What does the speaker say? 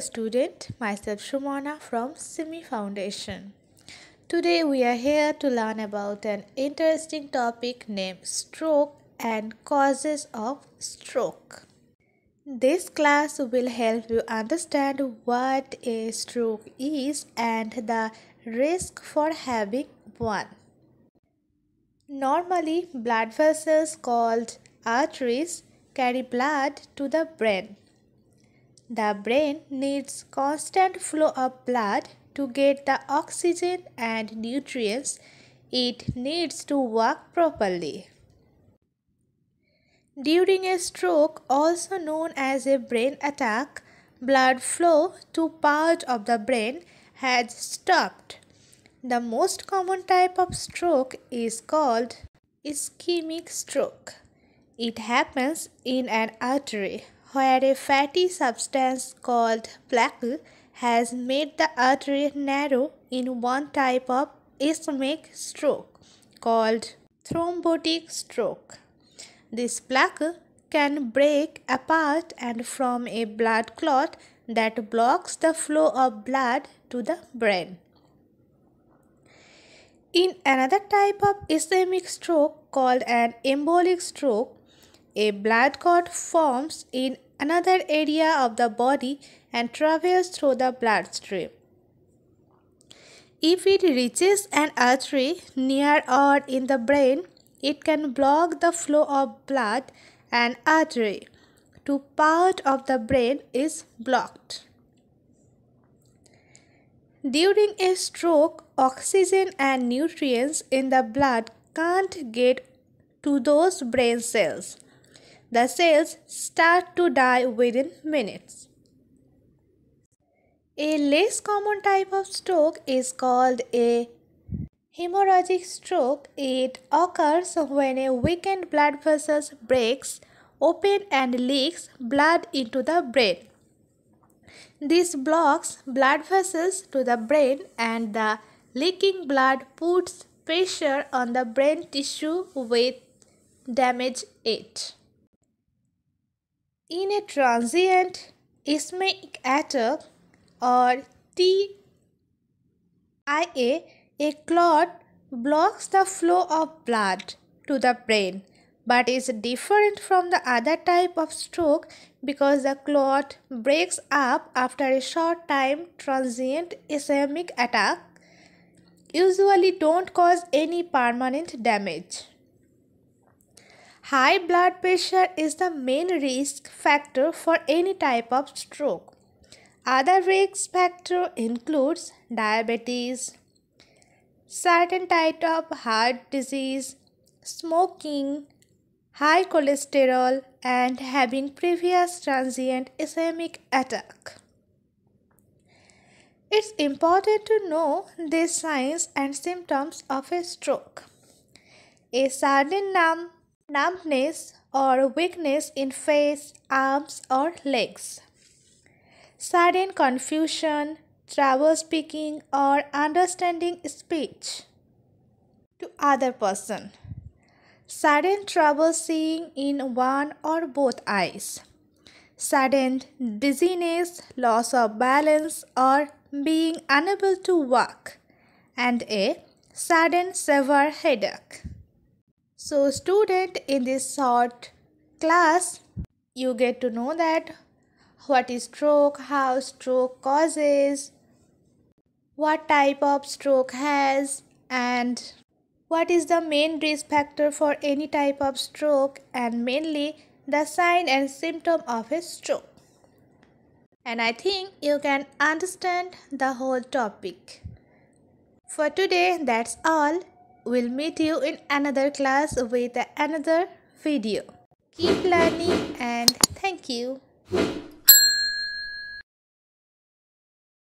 student, myself Shumana from Simi Foundation. Today we are here to learn about an interesting topic named stroke and causes of stroke. This class will help you understand what a stroke is and the risk for having one. Normally blood vessels called arteries carry blood to the brain the brain needs constant flow of blood to get the oxygen and nutrients it needs to work properly. During a stroke, also known as a brain attack, blood flow to part of the brain has stopped. The most common type of stroke is called ischemic stroke. It happens in an artery where a fatty substance called plaque has made the artery narrow in one type of ischemic stroke called thrombotic stroke. This plaque can break apart and form a blood clot that blocks the flow of blood to the brain. In another type of ischemic stroke called an embolic stroke, a blood clot forms in another area of the body and travels through the bloodstream. If it reaches an artery near or in the brain, it can block the flow of blood and artery to part of the brain is blocked. During a stroke, oxygen and nutrients in the blood can't get to those brain cells the cells start to die within minutes. A less common type of stroke is called a hemorrhagic stroke. It occurs when a weakened blood vessel breaks open and leaks blood into the brain. This blocks blood vessels to the brain and the leaking blood puts pressure on the brain tissue with damage it. In a transient ischemic attack or TIA, a clot blocks the flow of blood to the brain but is different from the other type of stroke because the clot breaks up after a short time transient ischemic attack usually don't cause any permanent damage. High blood pressure is the main risk factor for any type of stroke. Other risk factor includes diabetes, certain type of heart disease, smoking, high cholesterol and having previous transient ischemic attack. It's important to know the signs and symptoms of a stroke. A sudden numb, numbness or weakness in face, arms or legs. Sudden confusion, trouble speaking or understanding speech to other person. Sudden trouble seeing in one or both eyes. Sudden dizziness, loss of balance or being unable to walk. And a sudden severe headache. So student in this short class you get to know that what is stroke, how stroke causes, what type of stroke has and what is the main risk factor for any type of stroke and mainly the sign and symptom of a stroke. And I think you can understand the whole topic. For today that's all. We'll meet you in another class with another video. Keep learning and thank you.